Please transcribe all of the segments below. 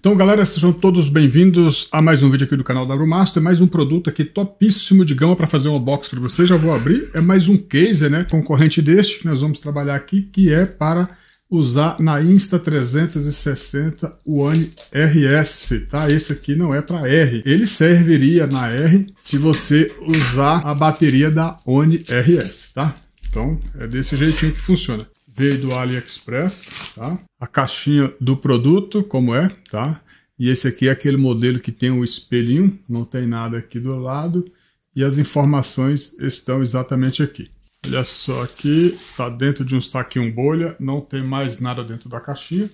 Então, galera, sejam todos bem-vindos a mais um vídeo aqui do canal W Master, mais um produto aqui topíssimo de gama para fazer um unboxing para vocês. Já vou abrir, é mais um case, né, concorrente deste que nós vamos trabalhar aqui, que é para usar na Insta360 One RS, tá? Esse aqui não é para R. Ele serviria na R se você usar a bateria da One RS, tá? Então, é desse jeitinho que funciona veio do AliExpress, tá? A caixinha do produto, como é, tá? E esse aqui é aquele modelo que tem o um espelhinho, não tem nada aqui do lado. E as informações estão exatamente aqui. Olha só aqui, está dentro de um saquinho bolha, não tem mais nada dentro da caixinha.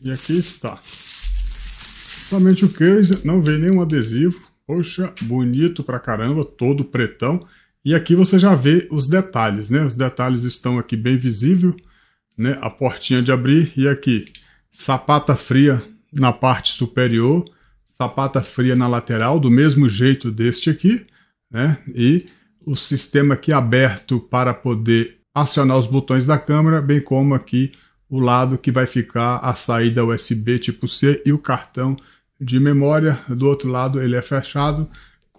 E aqui está. Somente o case, não vem nenhum adesivo. Poxa, bonito pra caramba, todo pretão. E aqui você já vê os detalhes, né? Os detalhes estão aqui bem visível, né? A portinha de abrir e aqui sapata fria na parte superior, sapata fria na lateral, do mesmo jeito deste aqui, né? E o sistema aqui aberto para poder acionar os botões da câmera, bem como aqui o lado que vai ficar a saída USB tipo C e o cartão de memória. Do outro lado ele é fechado,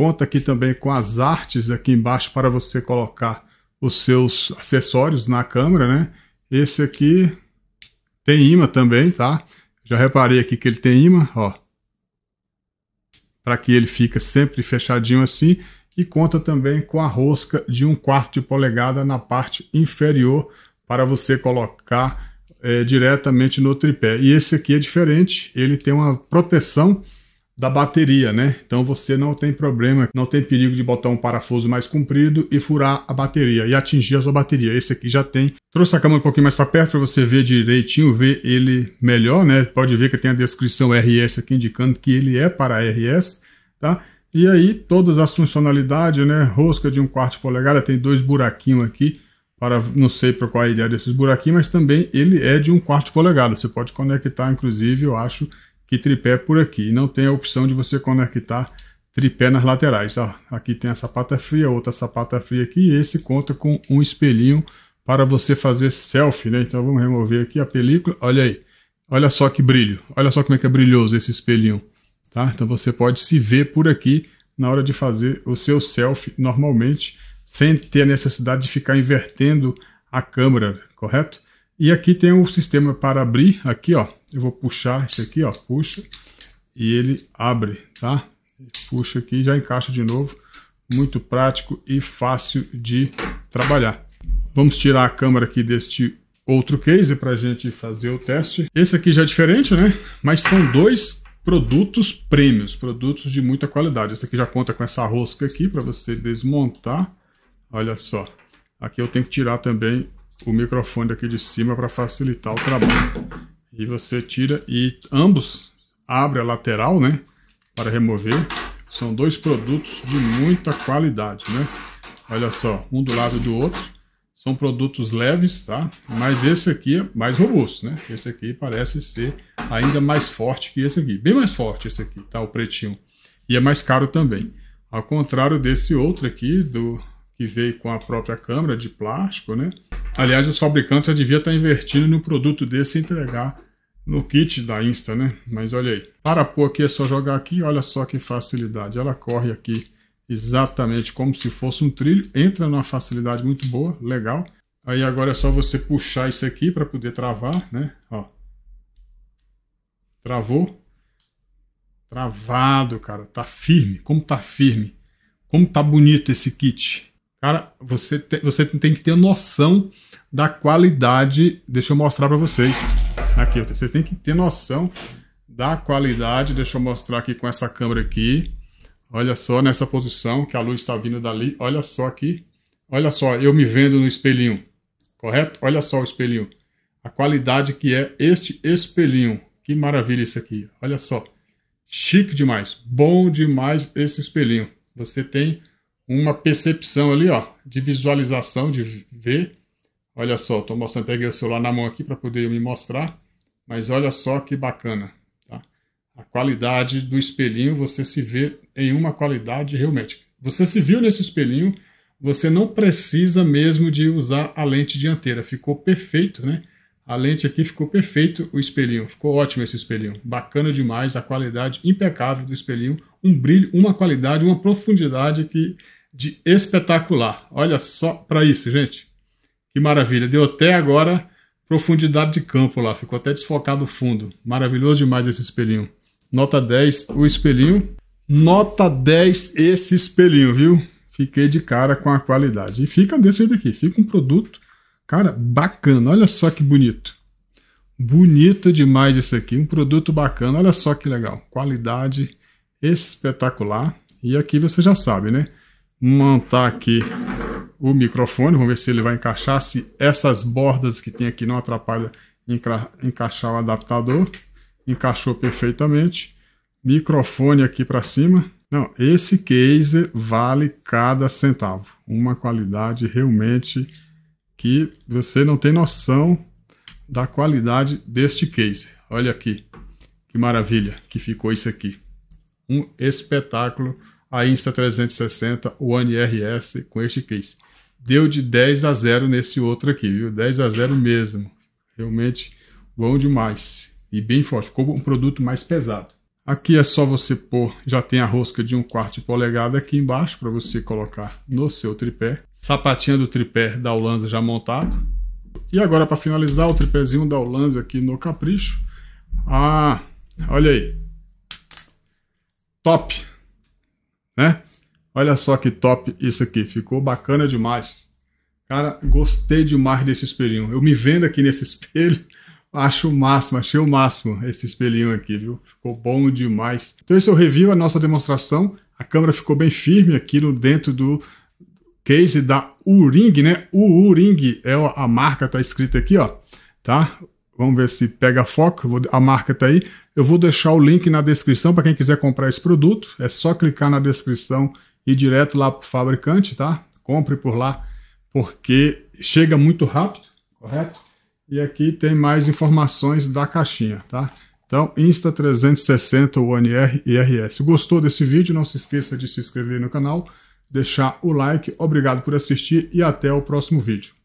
Conta aqui também com as artes aqui embaixo para você colocar os seus acessórios na câmera, né? Esse aqui tem imã também, tá? Já reparei aqui que ele tem imã, ó. Para que ele fica sempre fechadinho assim. E conta também com a rosca de um quarto de polegada na parte inferior para você colocar é, diretamente no tripé. E esse aqui é diferente, ele tem uma proteção da bateria, né? Então você não tem problema, não tem perigo de botar um parafuso mais comprido e furar a bateria e atingir a sua bateria. Esse aqui já tem. Trouxe a câmera um pouquinho mais para perto para você ver direitinho, ver ele melhor, né? Pode ver que tem a descrição RS aqui indicando que ele é para RS, tá? E aí todas as funcionalidades, né? Rosca de um quarto de polegada, tem dois buraquinhos aqui para não sei para qual é a ideia desses buraquinhos, mas também ele é de um quarto de polegada. Você pode conectar, inclusive, eu acho que tripé é por aqui. E não tem a opção de você conectar tripé nas laterais. Ó, aqui tem a sapata fria, outra sapata fria aqui. E esse conta com um espelhinho para você fazer selfie. Né? Então vamos remover aqui a película. Olha aí. Olha só que brilho. Olha só como é que é brilhoso esse espelhinho. Tá? Então você pode se ver por aqui na hora de fazer o seu selfie normalmente, sem ter a necessidade de ficar invertendo a câmera, correto? E aqui tem o um sistema para abrir, aqui ó, eu vou puxar esse aqui ó, puxa e ele abre, tá? Puxa aqui e já encaixa de novo, muito prático e fácil de trabalhar. Vamos tirar a câmera aqui deste outro case para a gente fazer o teste. Esse aqui já é diferente, né? Mas são dois produtos prêmios, produtos de muita qualidade. Esse aqui já conta com essa rosca aqui para você desmontar. Olha só, aqui eu tenho que tirar também o microfone aqui de cima para facilitar o trabalho. E você tira e ambos abre a lateral, né? Para remover. São dois produtos de muita qualidade, né? Olha só, um do lado do outro. São produtos leves, tá? Mas esse aqui é mais robusto, né? Esse aqui parece ser ainda mais forte que esse aqui. Bem mais forte esse aqui, tá? O pretinho. E é mais caro também. Ao contrário desse outro aqui, do que veio com a própria câmera de plástico, né? Aliás, os fabricantes já devia estar investindo no produto desse e entregar no kit da Insta, né? Mas olha aí. Para pôr aqui é só jogar aqui, olha só que facilidade. Ela corre aqui exatamente como se fosse um trilho, entra numa facilidade muito boa, legal. Aí agora é só você puxar isso aqui para poder travar, né? Ó. Travou. Travado, cara. Tá firme. Como tá firme. Como tá bonito esse kit. Cara, você, te, você tem que ter noção da qualidade. Deixa eu mostrar para vocês. Aqui, vocês têm que ter noção da qualidade. Deixa eu mostrar aqui com essa câmera aqui. Olha só nessa posição que a luz está vindo dali. Olha só aqui. Olha só, eu me vendo no espelhinho. Correto? Olha só o espelhinho. A qualidade que é este espelhinho. Que maravilha isso aqui. Olha só. Chique demais. Bom demais esse espelhinho. Você tem uma percepção ali, ó, de visualização, de ver. Olha só, estou mostrando, peguei o celular na mão aqui para poder me mostrar, mas olha só que bacana. Tá? A qualidade do espelhinho, você se vê em uma qualidade realmente. Você se viu nesse espelhinho, você não precisa mesmo de usar a lente dianteira, ficou perfeito, né? A lente aqui ficou perfeito, o espelhinho, ficou ótimo esse espelhinho, bacana demais, a qualidade impecável do espelhinho, um brilho, uma qualidade, uma profundidade que de espetacular. Olha só para isso, gente. Que maravilha. Deu até agora profundidade de campo lá. Ficou até desfocado o fundo. Maravilhoso demais esse espelhinho. Nota 10 o espelhinho. Nota 10 esse espelhinho, viu? Fiquei de cara com a qualidade. E fica desse jeito aqui. Fica um produto, cara, bacana. Olha só que bonito. Bonito demais isso aqui. Um produto bacana. Olha só que legal. Qualidade espetacular. E aqui você já sabe, né? montar tá aqui o microfone, vamos ver se ele vai encaixar, se essas bordas que tem aqui não atrapalha enca encaixar o adaptador. Encaixou perfeitamente. Microfone aqui para cima. Não, esse case vale cada centavo. Uma qualidade realmente que você não tem noção da qualidade deste case. Olha aqui, que maravilha que ficou isso aqui. Um espetáculo a Insta360 o NRS com este case. Deu de 10 a 0 nesse outro aqui, viu? 10 a 0 mesmo. Realmente bom demais. E bem forte, como um produto mais pesado. Aqui é só você pôr, já tem a rosca de um quarto de polegada aqui embaixo para você colocar no seu tripé. Sapatinha do tripé da Holanza já montado. E agora para finalizar o tripézinho da Holanza aqui no capricho. Ah, olha aí. Top! né? Olha só que top isso aqui, ficou bacana demais. Cara, gostei demais desse espelhinho. Eu me vendo aqui nesse espelho, acho o máximo, achei o máximo esse espelhinho aqui, viu? Ficou bom demais. Então esse é o review, a nossa demonstração. A câmera ficou bem firme aqui no dentro do case da Uring, né? O Uring é a marca, tá escrita aqui, ó, tá? Vamos ver se pega foco. Vou, a marca está aí. Eu vou deixar o link na descrição para quem quiser comprar esse produto. É só clicar na descrição e ir direto lá para o fabricante, tá? Compre por lá, porque chega muito rápido, correto? E aqui tem mais informações da caixinha, tá? Então, Insta360 ONR IRS. Gostou desse vídeo? Não se esqueça de se inscrever no canal, deixar o like. Obrigado por assistir e até o próximo vídeo.